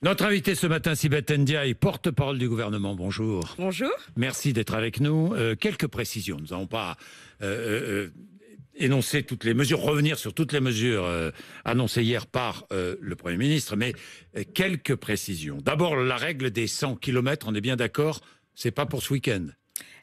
Notre invité ce matin, Sibeth Ndiaye, porte-parole du gouvernement. Bonjour. Bonjour. Merci d'être avec nous. Euh, quelques précisions. Nous n'allons pas euh, euh, énoncé toutes les mesures, revenir sur toutes les mesures annoncées hier par le Premier ministre, mais quelques précisions. D'abord, la règle des 100 km, on est bien d'accord, c'est pas pour ce week-end.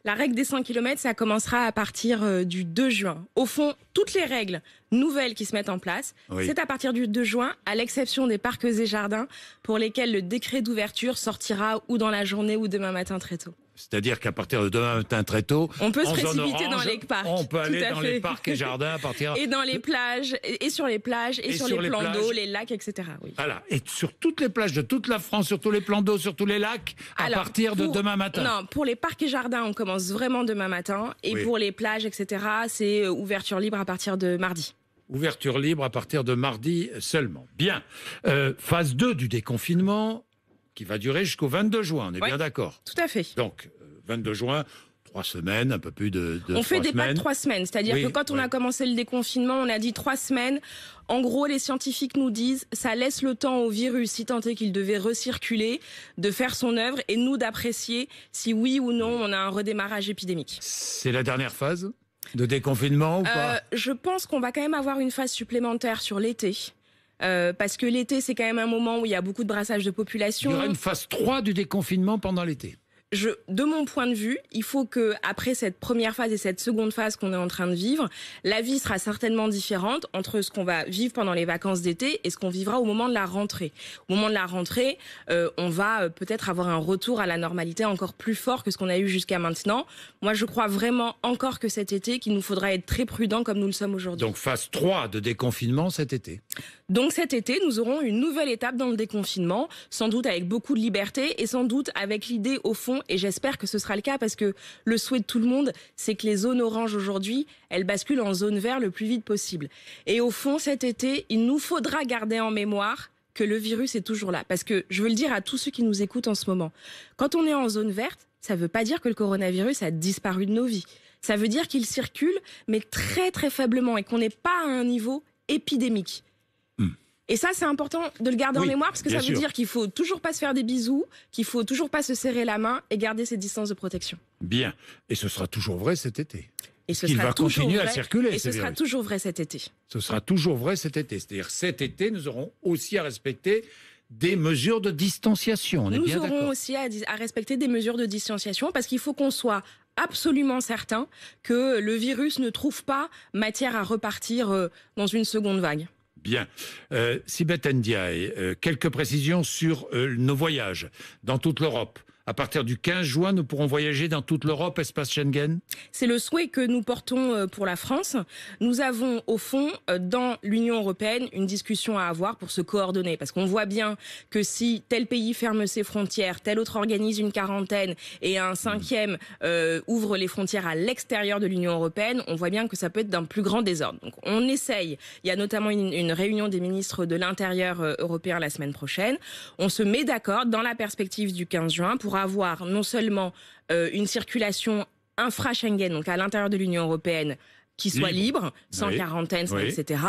La règle des 100 km, ça commencera à partir euh, du 2 juin. Au fond, toutes les règles nouvelles qui se mettent en place, c'est à partir du 2 juin, à l'exception des parcs et jardins, pour lesquels le décret d'ouverture sortira ou dans la journée ou demain matin très tôt. C'est-à-dire qu'à partir de demain matin très tôt, on peut se précipiter dans les parcs. On peut aller dans les parcs et jardins partir et dans les plages et sur les plages et, sur, les, plans d'eau, les lacs, etc. Voilà et sur toutes les plages de toute la France, sur tous les plans d'eau, sur tous les lacs à partir de demain matin. Non, pour les parcs et jardins, on commence vraiment demain matin et pour les plages, etc. C'est euh, ouverture libre à partir de mardi. Ouverture libre à partir de mardi seulement. Bien. Euh, phase 2 du déconfinement, qui va durer jusqu'au 22 juin, on est bien d'accord Tout à fait. Donc, 22 euh, juin, trois semaines, un peu plus de, On fait des pas de trois semaines, c'est-à-dire que quand on a commencé le déconfinement, on a dit trois semaines. En gros, les scientifiques nous disent, ça laisse le temps au virus, si tant est qu'il devait recirculer, de faire son œuvre et nous d'apprécier si oui ou non on a un redémarrage épidémique. C'est la dernière phase de déconfinement ou euh, pas Je pense qu'on va quand même avoir une phase supplémentaire sur l'été. Euh, parce que l'été, c'est quand même un moment où il y a beaucoup de brassage de population. Il y aura une phase 3 du déconfinement pendant l'été de mon point de vue, il faut que après cette première phase et cette seconde phase qu'on est en train de vivre, la vie sera certainement différente entre ce qu'on va vivre pendant les vacances d'été et ce qu'on vivra au moment de la rentrée. Au moment de la rentrée, euh, on va euh, peut-être avoir un retour à la normalité encore plus fort que ce qu'on a eu jusqu'à maintenant. Moi, je crois vraiment encore que cet été, qu'il nous faudra être très prudent comme nous le sommes aujourd'hui. Donc phase 3 de déconfinement cet été. Donc cet été, nous aurons une nouvelle étape dans le déconfinement, sans doute avec beaucoup de liberté et sans doute avec l'idée au fond et j'espère que ce sera le cas parce que le souhait de tout le monde, c'est que les zones oranges aujourd'hui, elles basculent en zone verte le plus vite possible. Et au fond, cet été, il nous faudra garder en mémoire que le virus est toujours là. Parce que je veux le dire à tous ceux qui nous écoutent en ce moment, quand on est en zone verte, ça ne veut pas dire que le coronavirus a disparu de nos vies. Ça veut dire qu'il circule, mais très très faiblement et qu'on n'est pas à un niveau épidémique. Et ça, c'est important de le garder en mémoire parce que ça veut dire qu'il faut toujours pas se faire des bisous, qu'il faut toujours pas se serrer la main et garder ses distances de protection. Bien. Et ce sera toujours vrai cet été. Et ce sera va continuer à circuler. ce toujours vrai cet été. Ce sera toujours vrai cet été. C'est-à-dire cet été, nous aurons aussi à respecter des mesures de distanciation. nous aurons aussi à respecter des mesures de distanciation parce qu'il faut qu'on soit absolument certain que le virus ne trouve pas matière à repartir euh, dans une seconde vague. Bien. Euh, Sibeth Ndiaye, euh, quelques précisions sur euh, nos voyages dans toute l'Europe à partir du 15 juin, nous pourrons voyager dans toute l'Europe, espace Schengen C'est le souhait que nous portons euh, pour la France. Nous avons, au fond, euh, dans l'Union européenne, une discussion à avoir pour se coordonner. Parce qu'on voit bien que si tel pays ferme ses frontières, tel autre organise une quarantaine et un cinquième euh, ouvre les frontières à l'extérieur de l'Union européenne, on voit bien que ça peut être d'un plus grand désordre. Donc on essaye. Il y a notamment une réunion des ministres de l'Intérieur européen la semaine prochaine. On se met d'accord dans la perspective du 15 juin pour avoir non seulement euh, une circulation infra-Schengen, donc à l'intérieur de l'Union européenne, qui soit libre, sans quarantaine, etc.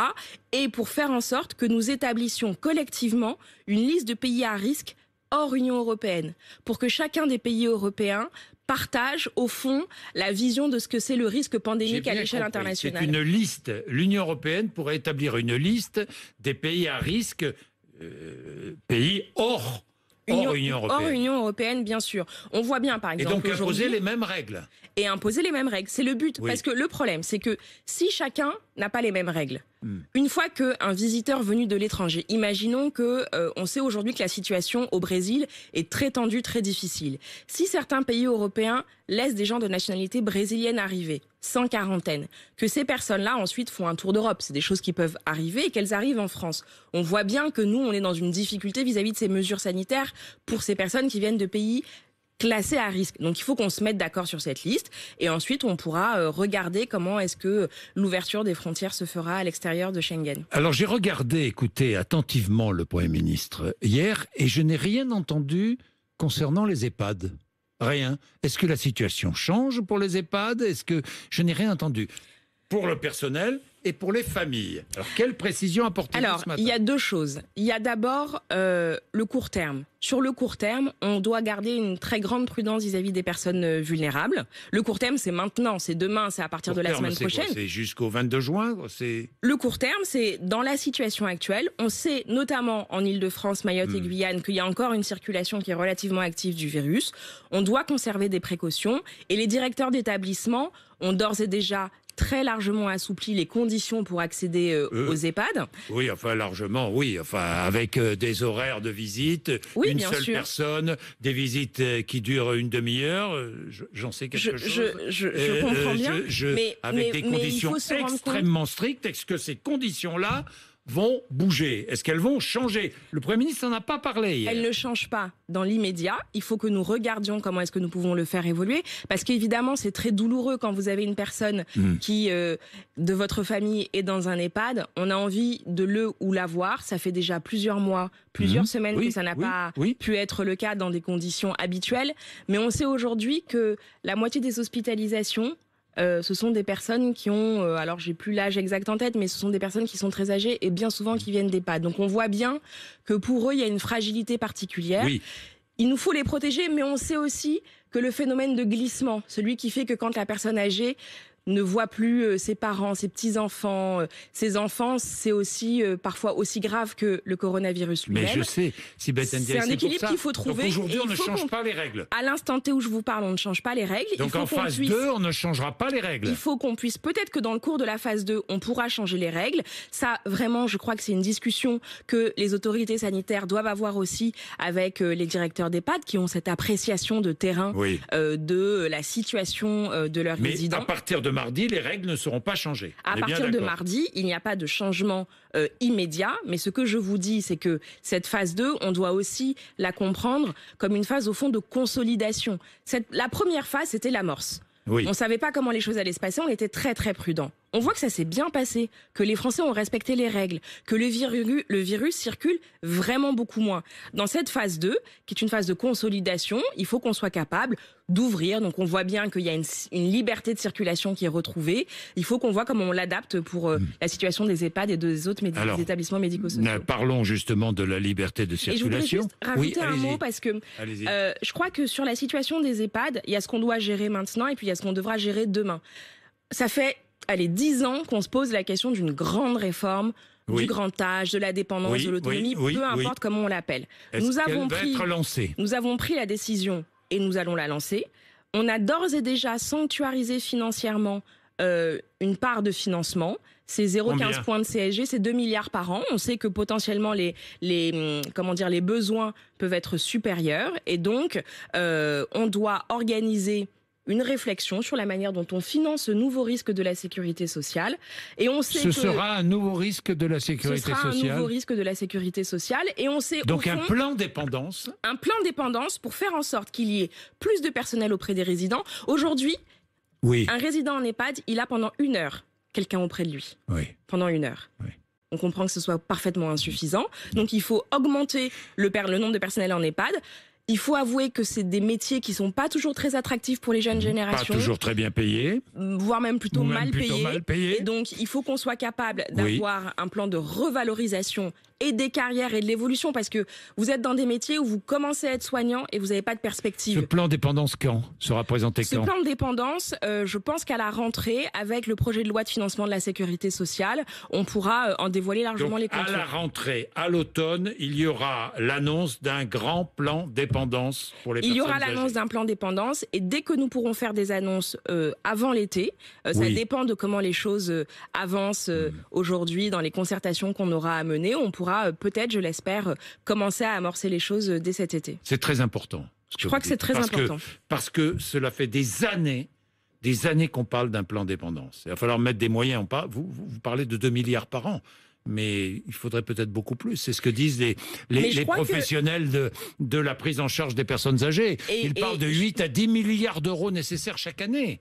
Et pour faire en sorte que nous établissions collectivement une liste de pays à risque hors Union européenne, pour que chacun des pays européens partage au fond la vision de ce que c'est le risque pandémique à l'échelle internationale. une liste. L'Union européenne pourrait établir une liste des pays à risque, euh, pays hors Or hors, Union européenne. bien sûr. On voit bien, par exemple. Et donc imposer les mêmes règles. Et imposer les mêmes règles. C'est le but. Parce que le problème, c'est que si chacun n'a pas les mêmes règles, Hmm. Une fois qu'un visiteur venu de l'étranger, imaginons que euh, on sait aujourd'hui que la situation au Brésil est très tendue, très difficile. Si certains pays européens laissent des gens de nationalité brésilienne arriver, sans quarantaine, que ces personnes-là ensuite font un tour d'Europe, c'est des choses qui peuvent arriver et qu'elles arrivent en France. On voit bien que nous, on est dans une difficulté vis à -vis de ces mesures sanitaires pour ces personnes qui viennent de pays classés à risque. Donc il faut qu'on se mette d'accord sur cette liste et ensuite on pourra euh, regarder comment est-ce que l'ouverture des frontières se fera à l'extérieur de Schengen. Alors j'ai regardé, écouté attentivement le Premier ministre hier et je n'ai rien entendu concernant les EHPAD. Rien. Est-ce que la situation change pour les EHPAD Est-ce que je n'ai rien entendu Pour le personnel, et pour les familles. Alors, quelle précision apporter Alors, ce matin il y a deux choses. Il y a d'abord euh, le court terme. Sur le court terme, on doit garder une très grande prudence vis-à-vis des personnes euh, vulnérables. Le court terme, c'est maintenant, c'est demain, c'est à partir de la semaine prochaine. C'est jusqu'au 22 juin Le court terme, c'est dans la situation actuelle. On sait notamment en Ile-de-France, Mayotte et hmm. Guyane qu'il y a encore une circulation qui est relativement active du virus. On doit conserver des précautions et les directeurs d'établissements ont d'ores et déjà très largement assoupli les conditions pour accéder euh, euh. aux EHPAD. Oui, enfin largement, oui, enfin avec euh, des horaires de visite, une seule personne, des visites qui durent une demi-heure, j'en sais quelque chose. Je, comprends bien, mais, avec des conditions extrêmement strictes, est-ce que ces conditions-là vont bouger Est-ce qu'elles vont changer Le Premier ministre n'en a pas parlé. Elles ne changent pas dans l'immédiat. Il faut que nous regardions comment est-ce que nous pouvons le faire évoluer. Parce qu'évidemment, c'est très douloureux quand vous avez une personne hmm. qui, euh, de votre famille, est dans un EHPAD. On a envie de le ou l'avoir. Ça fait déjà plusieurs mois, plusieurs hmm. semaines que ça n'a pas pu être le cas dans des conditions habituelles. Mais on sait aujourd'hui que la moitié des hospitalisations euh, ce sont des personnes qui ont, euh, alors j'ai plus l'âge exact en tête, mais ce sont des personnes qui sont très âgées et bien souvent qui viennent des pas. Donc on voit bien que pour eux, il y a une fragilité particulière. Il nous faut les protéger, mais on sait aussi que le phénomène de glissement, celui qui fait que quand la personne âgée ne voit plus euh, ses parents, ses petits-enfants, euh, ses enfants, c'est aussi euh, parfois aussi grave que le coronavirus lui-même. Mais je sais, si C'est un équilibre qu'il faut trouver. Aujourd'hui, on ne change pas les règles. À l'instant T où je vous parle, on ne change pas les règles. Donc en phase 2, on ne changera pas les règles. Il faut qu'on puisse, peut-être que dans le cours de la phase 2, on pourra changer les règles. Ça, vraiment, je crois que c'est une discussion que les autorités sanitaires doivent avoir aussi avec les directeurs d'EHPAD qui ont cette appréciation de terrain de la situation de leurs Mais À partir de mardi, les règles ne seront pas changées. À partir de mardi, il n'y a pas de changement euh, immédiat, mais ce que je vous dis, c'est que cette phase 2, on doit aussi la comprendre comme une phase au fond de consolidation. la première phase, c'était l'amorce. On ne savait pas comment les choses allaient se passer, on était très très prudent on voit que ça s'est bien passé, que les Français ont respecté les règles, que le, le virus circule vraiment beaucoup moins. Dans cette phase 2, qui est une phase de consolidation, il faut qu'on soit capable d'ouvrir. Donc on voit bien qu'il y a une, liberté de circulation qui est retrouvée. Il faut qu'on voit comment on l'adapte pour euh, hmm. la situation des EHPAD et des autres établissements médico-sociaux. Parlons justement de la liberté de circulation. je voudrais juste rajouter un mot parce que euh, je crois que sur la situation des EHPAD, il y a ce qu'on doit gérer maintenant et puis il y a ce qu'on devra gérer demain. Ça fait allez, dix ans qu'on se pose la question d'une grande réforme du grand âge, de la dépendance, de l'autonomie, peu importe comment on l'appelle. Nous avons pris, nous avons pris la décision et nous allons la lancer. On a d'ores et déjà sanctuarisé financièrement euh, une part de financement. C'est 0,15 points de CSG, c'est 2 milliards par an. On sait que potentiellement les, les, hum, comment dire, les besoins peuvent être supérieurs et donc euh, on doit organiser une réflexion sur la manière dont on finance ce nouveau risque de la sécurité sociale. Et on sait ce sera un nouveau risque de la sécurité sociale. Ce sera un nouveau risque de la sécurité sociale. Et on sait donc un plan dépendance. Un plan dépendance pour faire en sorte qu'il y ait plus de personnel auprès des résidents. Aujourd'hui, oui. un résident en EHPAD, il a pendant une heure quelqu'un auprès de lui. Oui. Pendant une heure. Oui. On comprend que ce soit parfaitement insuffisant. Donc il faut augmenter le, le nombre de personnel en EHPAD. Il faut avouer que c'est des métiers qui sont pas toujours très attractifs pour les jeunes mmh, générations. Pas toujours très bien payés. Mmh, voire même plutôt, mal, payés. Et donc, il faut qu'on soit capable d'avoir un plan de revalorisation et des carrières et de l'évolution parce que vous êtes dans des métiers où vous commencez à être soignant et vous n'avez pas de perspective. Ce plan dépendance quand sera présenté Ce plan de dépendance, euh, je pense qu'à la rentrée, avec le projet de loi de financement de la sécurité sociale, on pourra euh, en dévoiler largement les contours. À la rentrée, à l'automne, il y aura l'annonce d'un grand plan dépendance pour les il personnes. Il y aura l'annonce d'un plan dépendance et dès que nous pourrons faire des annonces euh, avant l'été, ça dépend de comment les choses avancent hmm. aujourd'hui dans les concertations qu'on aura à mener, on pourra euh, peut-être, je l'espère, euh, commencer à amorcer les choses euh, dès cet été. C'est très important. je crois que c'est très important. parce que cela fait des années des années qu'on parle d'un plan dépendance. Il va falloir mettre des moyens. en vous, parlez de 2 milliards par an mais il faudrait peut-être beaucoup plus. C'est ce que disent les, professionnels de, la prise en charge des personnes âgées. Ils parlent de 8 à 10 milliards d'euros nécessaires chaque année.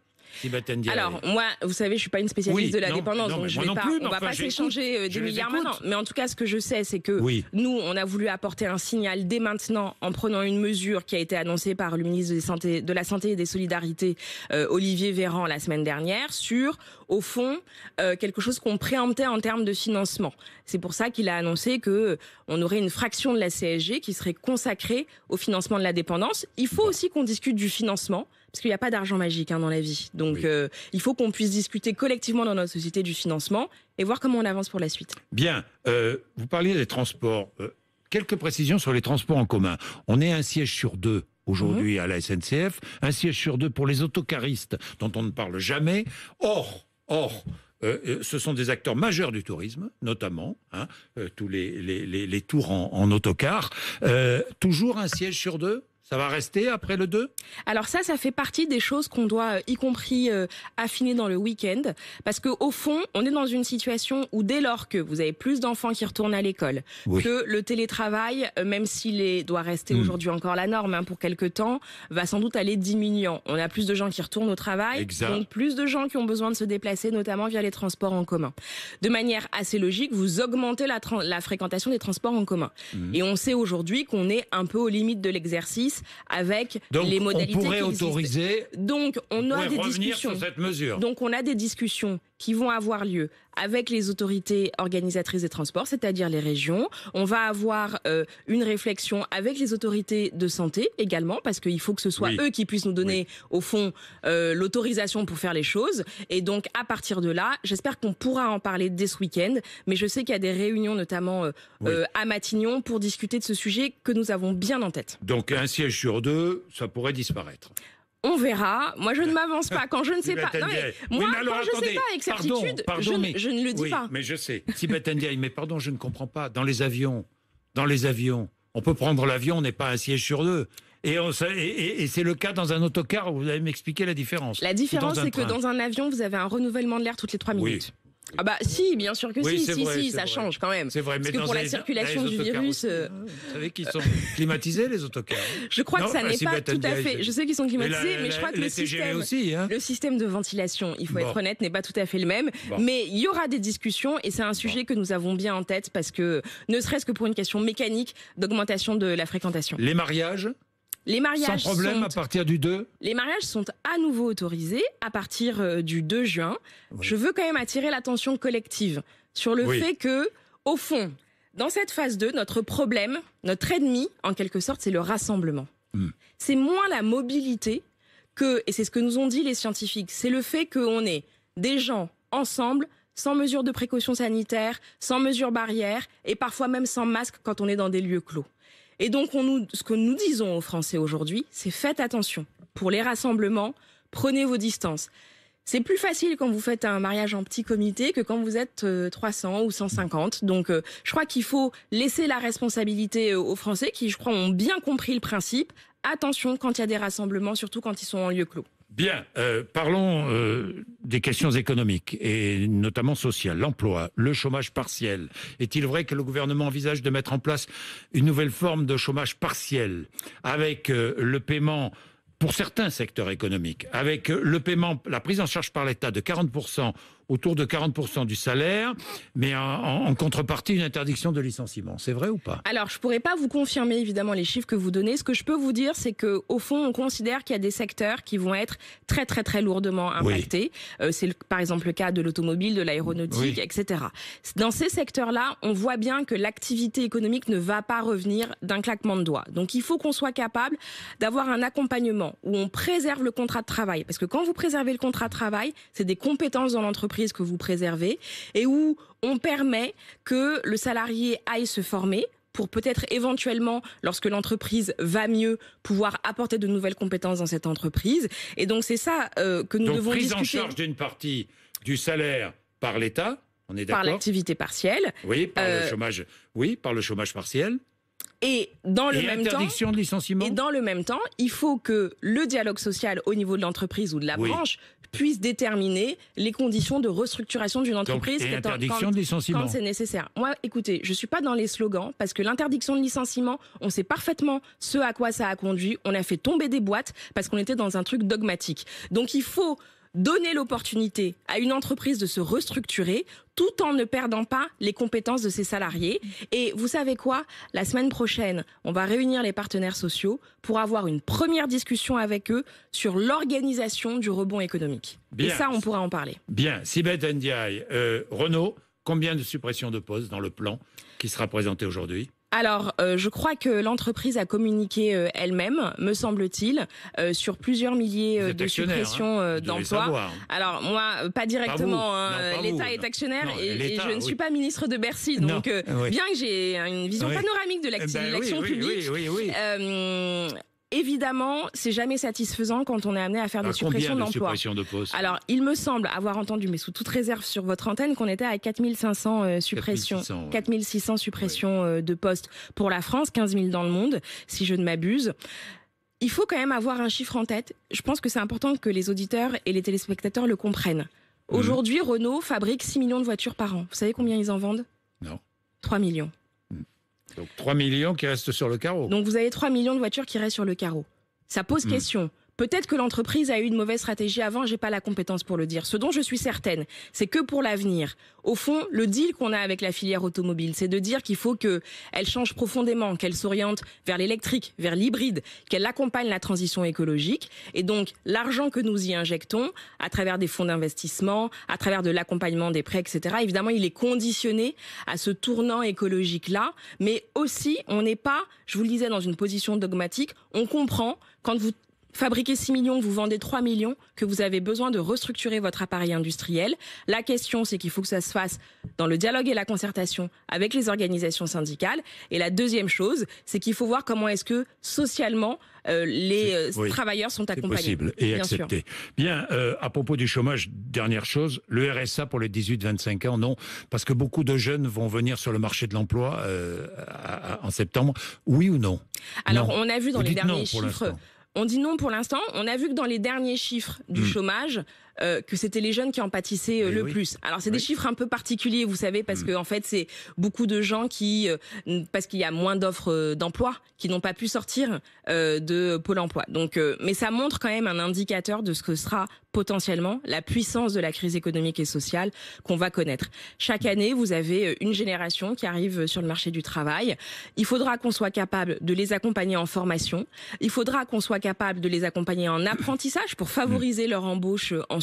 Alors, moi, vous savez, je suis pas une spécialiste de la dépendance, donc je on va pas s'échanger euh, des milliards maintenant. Mais en tout cas, ce que je sais, c'est que nous, on a voulu apporter un signal dès maintenant en prenant une mesure qui a été annoncée par le ministre de, la Santé et des Solidarités, euh, Olivier Véran, la semaine dernière, sur, au fond, euh, quelque chose qu'on préemptait en termes de financement. C'est pour ça qu'il a annoncé qu'on aurait une fraction de la CSG qui serait consacrée au financement de la dépendance. Il faut aussi qu'on discute du financement parce qu'il n'y a pas d'argent magique hein, dans la vie. Donc, euh, il faut qu'on puisse discuter collectivement dans notre société du financement et voir comment on avance pour la suite. Bien, euh, vous parliez des transports. Euh, quelques précisions sur les transports en commun. On est un siège sur deux aujourd'hui mhm. à la SNCF, un siège sur deux pour les autocaristes, dont on ne parle jamais. Or, or, ce sont des acteurs majeurs du tourisme, notamment hein, tous les, les, tours en, autocar. toujours un siège sur deux ça va rester après le 2 Alors ça, ça fait partie des choses qu'on doit, euh, y compris, euh, affiner dans le week-end, parce que au fond, on est dans une situation où dès lors que vous avez plus d'enfants qui retournent à l'école, que le télétravail, euh, même s'il doit rester hmm. aujourd'hui encore la norme hein, pour quelques temps, va sans doute aller diminuant. On a plus de gens qui retournent au travail, donc plus de gens qui ont besoin de se déplacer, notamment via les transports en commun. De manière assez logique, vous augmentez la, la fréquentation des transports en commun. Hmm. Et on sait aujourd'hui qu'on est un peu aux limites de l'exercice avec les modalités. On pourrait autoriser. Donc on, a des discussions. Sur cette mesure. Donc on a des discussions qui vont avoir lieu avec les autorités organisatrices des transports, c'est-à-dire les régions. On va avoir euh, une réflexion avec les autorités de santé également, parce qu'il faut que ce soit eux qui puissent nous donner, au fond, euh, l'autorisation pour faire les choses. Et donc, à partir de là, j'espère qu'on pourra en parler dès ce week-end. Mais je sais qu'il y a des réunions, notamment euh, à Matignon, pour discuter de ce sujet que nous avons bien en tête. Donc, un siège sur deux, ça pourrait disparaître on verra. Moi, je ne m'avance pas. Quand je ne sais pas. moi, quand je je sais pas avec certitude, je, ne le dis pas. Mais je sais. Si Ndiaye, mais pardon, je ne comprends pas. Dans les avions, dans les avions, on peut prendre l'avion, on n'est pas un siège sur deux. Et, c'est le cas dans un autocar, vous allez m'expliquer la différence. La différence, c'est que dans un avion, vous avez un renouvellement de l'air toutes les trois minutes. Ah bah si, bien sûr que si, si, si, ça change quand même. C'est vrai, mais Parce que pour la circulation du virus, euh, vous savez qu'ils sont climatisés les autocars. Hein. Je crois que ça n'est pas tout à fait. Je sais qu'ils sont climatisés, mais je crois que hein. le système, de ventilation, il faut être honnête, n'est pas tout à fait le même. Mais il y aura des discussions et c'est un sujet que nous avons bien en tête parce que ne serait-ce que pour une question mécanique d'augmentation de la fréquentation. Les mariages. Les mariages sont... à partir du 2 Les mariages sont à nouveau autorisés à partir euh, du 2 juin. Je veux quand même attirer l'attention collective sur le fait que, au fond, dans cette phase 2, notre problème, notre ennemi, en quelque sorte, c'est le rassemblement. Hmm. C'est moins la mobilité que, et c'est ce que nous ont dit les scientifiques, c'est le fait qu'on est des gens ensemble sans mesure de précaution sanitaire, sans mesure barrière et parfois même sans masque quand on est dans des lieux clos. Et donc, ce que nous disons aux Français aujourd'hui, c'est faites attention. Pour les rassemblements, prenez vos distances. C'est plus facile quand vous faites un mariage en petit comité que quand vous êtes 300 euh, ou 150. Donc, euh, je crois qu'il faut laisser la responsabilité euh, aux Français qui, je crois, ont bien compris le principe. Attention quand il y a des rassemblements, surtout quand ils sont en lieu clos. Bien, euh, parlons euh, des questions économiques et notamment sociales, l'emploi, le chômage partiel. Est-il vrai que le gouvernement envisage de mettre en place une nouvelle forme de chômage partiel avec euh, le paiement pour certains secteurs économiques, avec le paiement, la prise en charge par l'État de 40% autour de 40% du salaire, mais en, contrepartie une interdiction de licenciement. C'est vrai ou pas Alors, je pourrais pas vous confirmer évidemment les chiffres que vous donnez. Ce que je peux vous dire, c'est que au fond, on considère qu'il y a des secteurs qui vont être très très très lourdement impactés. Euh, c'est par exemple le cas de l'automobile, de l'aéronautique, etc. Dans ces secteurs-là, on voit bien que l'activité économique ne va pas revenir d'un claquement de doigts. Donc, il faut qu'on soit capable d'avoir un accompagnement où on préserve le contrat de travail, parce que quand vous préservez le contrat de travail, c'est des compétences dans l'entreprise que vous préservez et où on permet que le salarié aille se former pour peut-être éventuellement, lorsque l'entreprise va mieux, pouvoir apporter de nouvelles compétences dans cette entreprise. Et donc c'est ça euh, que nous donc, devons prise en charge d'une partie du salaire par l'État, on est d'accord. Par l'activité partielle. Oui, par le euh, chômage. Oui, par le chômage partiel. Et dans le et même interdiction temps, de licenciement. Et dans le même temps, il faut que le dialogue social au niveau de l'entreprise ou de la branche puisse déterminer les conditions de restructuration d'une entreprise licenciement. quand c'est nécessaire. Moi, écoutez, je suis pas dans les slogans parce que l'interdiction de licenciement, on sait parfaitement ce à quoi ça a conduit. On a fait tomber des boîtes parce qu'on était dans un truc dogmatique. Donc il faut donner l'opportunité à une entreprise de se restructurer tout en ne perdant pas les compétences de ses salariés. Et vous savez quoi La semaine prochaine, on va réunir les partenaires sociaux pour avoir une première discussion avec eux sur l'organisation du rebond économique. Et ça, on pourra en parler. Bien. Sibeth Ndiaye, euh, Renault, combien de suppressions de postes dans le plan qui sera présenté aujourd'hui alors, euh, je crois que l'entreprise a communiqué euh, elle-même, me semble-t-il, euh, sur plusieurs milliers de hein. suppressions d'emplois. Alors, moi, pas directement. Hein, L'État est actionnaire et, je ne suis pas ministre de Bercy. Donc, bien que j'ai une vision panoramique de l'action eh ben, oui, publique, Évidemment, c'est jamais satisfaisant quand on est amené à faire des suppressions d'emplois. De Alors, il me semble avoir entendu, mais sous toute réserve sur votre antenne, qu'on était à 4500 euh, suppressions, 4600, suppressions euh, de postes pour la France, 15 000 dans le monde, si je ne m'abuse. Il faut quand même avoir un chiffre en tête. Je pense que c'est important que les auditeurs et les téléspectateurs le comprennent. Mhm. Aujourd'hui, Renault fabrique 6 millions de voitures par an. Vous savez combien ils en vendent Non. 3 millions. Donc 3 millions qui restent sur le carreau. Donc vous avez 3 millions de voitures qui restent sur le carreau. Ça pose hmm. question. Peut-être que l'entreprise a eu une mauvaise stratégie avant, j'ai pas la compétence pour le dire. Ce dont je suis certaine, c'est que pour l'avenir, au fond, le deal qu'on a avec la filière automobile, c'est de dire qu'il faut que elle change profondément, qu'elle s'oriente vers l'électrique, vers l'hybride, qu'elle accompagne la transition écologique. Et donc, l'argent que nous y injectons, à travers des fonds d'investissement, à travers de l'accompagnement des prêts, etc., évidemment, il est conditionné à ce tournant écologique-là. Mais aussi, on n'est pas, je vous le disais, dans une position dogmatique. On comprend quand vous Fabriquez 6 millions, vous vendez 3 millions, que vous avez besoin de restructurer votre appareil industriel. La question, c'est qu'il faut que ça se fasse dans le dialogue et la concertation avec les organisations syndicales. Et la deuxième chose, c'est qu'il faut voir comment est-ce que socialement euh, les euh, travailleurs sont accompagnés. et acceptés. Bien, euh, à propos du chômage, dernière chose, le RSA pour les 18-25 ans, non, parce que beaucoup de jeunes vont venir sur le marché de l'emploi en septembre. Oui ou non Alors, on a vu dans les derniers chiffres. On dit non pour l'instant. On a vu que dans les derniers chiffres du hmm. chômage, euh, que c'était les jeunes qui en pâtissaient euh, le plus. Alors c'est des chiffres un peu particuliers, vous savez, parce qu'en hmm. que en fait c'est beaucoup de gens qui, euh, parce qu'il y a moins d'offres d'emploi, qui n'ont pas pu sortir de Pôle Emploi. Donc, mais ça montre quand même un indicateur de ce que sera potentiellement la puissance de la crise économique et sociale qu'on va connaître. Chaque année, vous avez une génération qui arrive sur le marché du travail. Il faudra qu'on soit capable de les accompagner en formation. Il faudra qu'on soit capable de les accompagner en apprentissage pour hmm. favoriser leur embauche en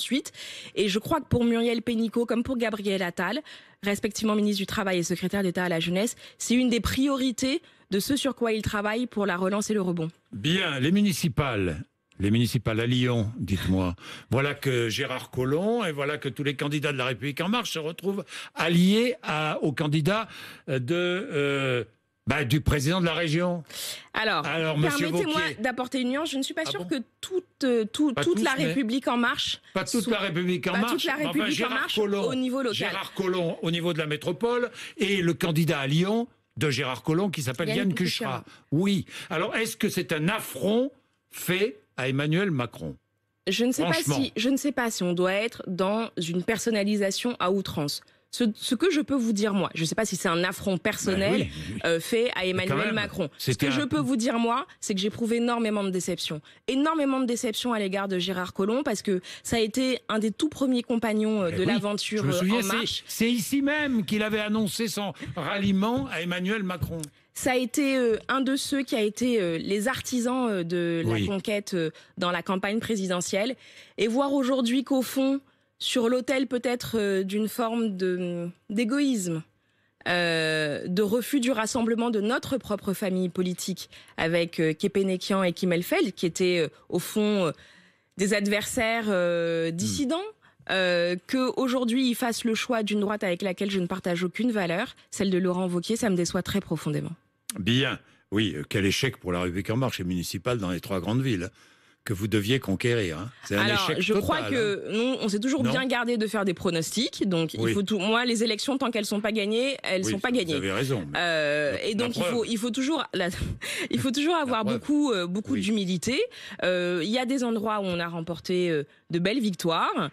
et je crois que pour Muriel Pénicaud, comme pour Gabriel Attal, respectivement ministre du Travail et secrétaire d'État à la jeunesse, c'est une des priorités de ce sur quoi il travaille pour la relance et le rebond. Bien, les municipales, les municipales à Lyon, dites-moi. Voilà que Gérard Collomb et voilà que tous les candidats de la République en marche se retrouvent alliés aux candidats euh, de euh, bah, du président de la région. Alors, permettez-moi d'apporter une nuance. Je ne suis pas ah sûr que toute, euh, la République en marche. Pas toute la République en marche. Toute Collomb, au niveau local. Gérard au niveau de la métropole et le candidat à Lyon de Gérard Collomb qui s'appelle Yann, Yann Oui. Alors, est-ce que c'est un affront fait à Emmanuel Macron je ne, sais pas si, je ne sais pas si on doit être dans une personnalisation à outrance ce, que je peux vous dire moi, je ne sais pas si c'est un affront personnel bah bah euh, fait à Emmanuel Macron. Ce que je peux vous dire moi, c'est que j'éprouve énormément de déception, énormément de déception à l'égard de Gérard Collomb parce que ça a été un des tout premiers compagnons euh, eh de l'aventure euh, en marche. C'est ici même qu'il avait annoncé son ralliement à Emmanuel Macron. Ça a été un de ceux qui a été les artisans de la conquête dans la campagne présidentielle. Et voir aujourd'hui qu'au fond, sur l'autel peut-être euh, d'une forme hum, d'égoïsme. Euh, de refus du rassemblement de notre propre famille politique avec euh, et Kim qui étaient au fond des adversaires hum. dissidents. Euh, que aujourd'hui ils fassent le choix d'une droite avec laquelle je ne partage aucune valeur, celle de Laurent Vauquier, ça me déçoit très profondément. Bien, oui, quel échec pour la République en marche et municipale dans les trois grandes villes que vous deviez conquérir. Hein. C'est un Alors, je crois que hein. nous, on s'est toujours bien gardé de faire des pronostics. Donc, il faut tout. Moi, les élections, tant qu'elles sont pas gagnées, elles ne sont pas gagnées. Vous avez raison. Euh, et donc, il faut, il faut toujours, il faut toujours avoir beaucoup, euh, beaucoup d'humilité. Euh, il y a des endroits où on a remporté de belles victoires,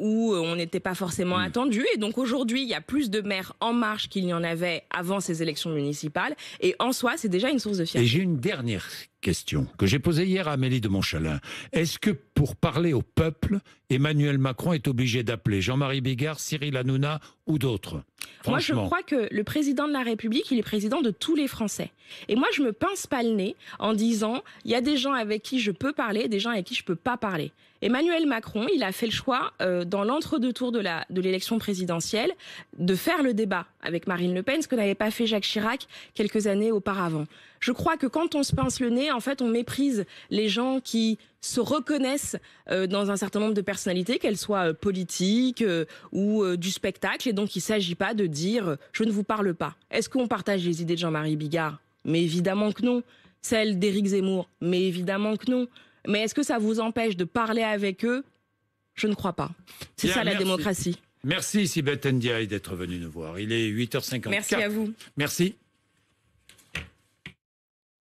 où on n'était pas forcément attendu. Et donc, aujourd'hui, il y a plus de maires en marche qu'il n'y en avait avant ces élections municipales. Et en soi, c'est déjà une source de fierté. Et j'ai une dernière question que j'ai posée hier à Amélie de Montchalin. Est-ce que pour parler au peuple, Emmanuel Macron est obligé d'appeler Jean-Marie Bigard, Cyril Hanouna ou d'autres moi, je crois que le président de la République, il est président de tous les Français. Et moi, je me pince pas le nez en disant, il y a des gens avec qui je peux parler, des gens avec qui je peux pas parler. Emmanuel Macron, il a fait le choix euh, dans l'entre-deux-tours de l'élection présidentielle de faire le débat avec Marine Le Pen, ce que n'avait pas fait Jacques Chirac quelques années auparavant. Je crois que quand on se pince le nez, en fait, on méprise les gens qui se reconnaissent euh, dans un certain nombre de personnalités, qu'elles soient euh, politiques ou du spectacle. Et donc, il ne s'agit pas de dire je ne vous parle pas. Est-ce qu'on partage les idées de Jean-Marie Bigard Mais évidemment que non. Celles d'Éric Zemmour Mais évidemment que non. Mais est-ce que ça vous empêche de parler avec eux Je ne crois pas. C'est ça la démocratie. Merci Sibeth Ndiaye d'être venu nous voir. Il est 8h54. Merci à vous. Merci.